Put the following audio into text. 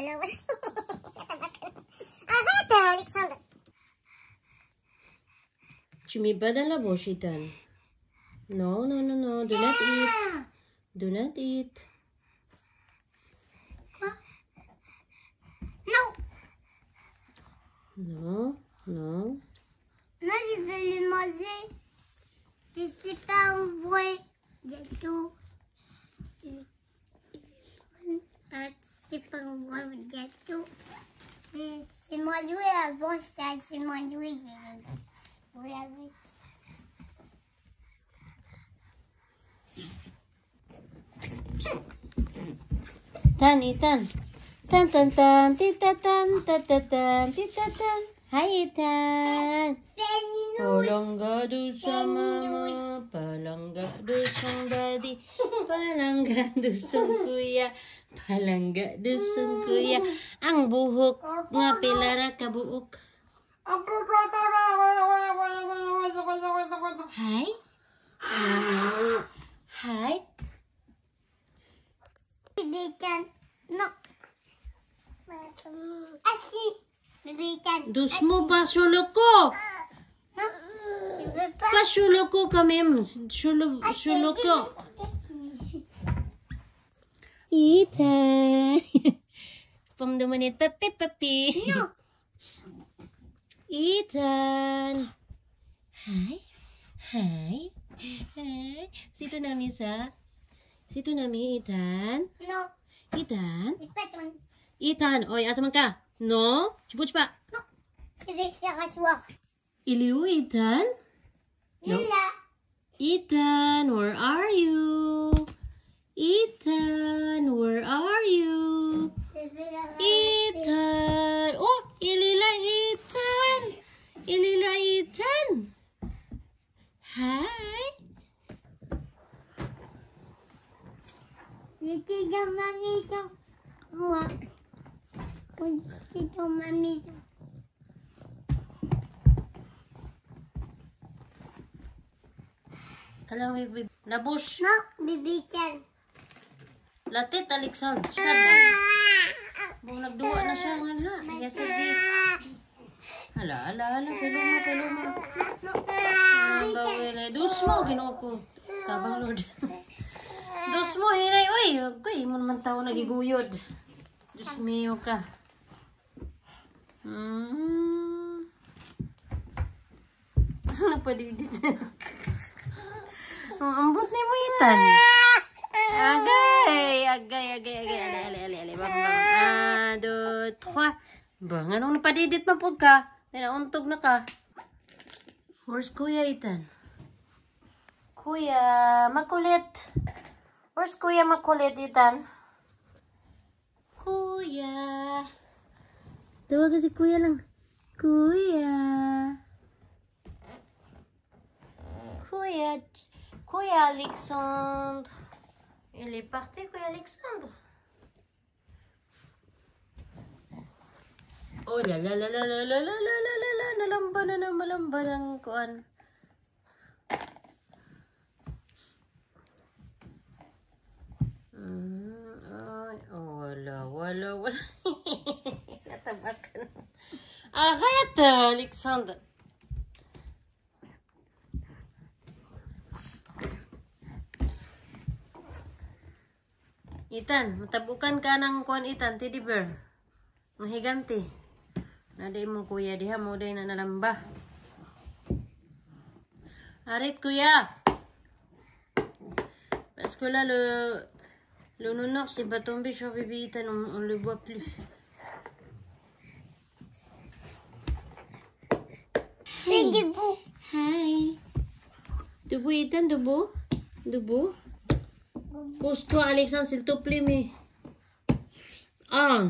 Arrête, Alexandre. Tu mets pas dans la bouche, Ethan. Non, non, non, non. Do not eat. Do not eat. Non. Non, non. Non, je vais le manger. Je sais pas où J'ai tout. c'est pas moi le gâteau. C'est moi joué avant ça, c'est moi joué. Oui, avec. Tan Ethan. Tan tan tan Tan, Tan, tan Tan, tan tan. tan palangga dusong kuya, palangga dusong kuya. Ang buhok nga pilara kabuok. Hi. Hi. Dus mo pasulo ko. Pasulo ko kami. Sulo, sulo ko. Ita. Pum minute Papi, papi. No. Ethan. Hi. Hi. Hi. Sito namin sa... Sito nami, Ethan. No. Ethan. Si Petron. Ethan. Oy, asa man ka? No? Chibuch chupa? No. Sige, kakaswak. Iliw, Ethan? No. Lila. Ethan, where are you? Ethan. Tito Mami ah. sa buwa. Tito Mami sa ah! Kalau may bib labos. No, bibitan. Latit Alexon. Sad na. Bung nagduwa na siya nga ha. Iya sabi. Ala, ala, hala. Kaluma, kaluma. Ah! Ang gawin ay. Eh. Dus mo, ginuko. Tabang Lord. Diyos mo, hinay. Uy, okay, mo naman tao nagiguyod. Diyos mo ka. Hmm. Napadidit. Ano Ang oh, ambot na mo itan. Agay, agay, agay, agay. Ale, ale, ale, ale. Bang, bang. Ah, do, trois. Bang, anong napadidit man po ka? Nauntog na ka. First, kuya itan. Kuya, makulit. Kuya, makulit. Where's Kuya makulit, Ethan? Kuya. Tawagan si Kuya lang. Kuya. Kuya. Kuya Alexandre. Il est parti, Kuya Alexandre. Oh la la la la la la la la la la la malamba na na malamba ng kuan. الاول تبارك Alexander. الكسندر Itan, matabukan ka ng kuan itan, teddy bear. Mahiganti. Nadi mo kuya, diha mo day na nalamba. Arit kuya! Pasko lalo, Le nonor s'est pas tombé sur Bébé Ethan, on, ne le voit plus. Hey, debout. Hi. Debout Ethan, debout. Debout. Pose-toi Alexandre, s'il te plaît, mais... Ah.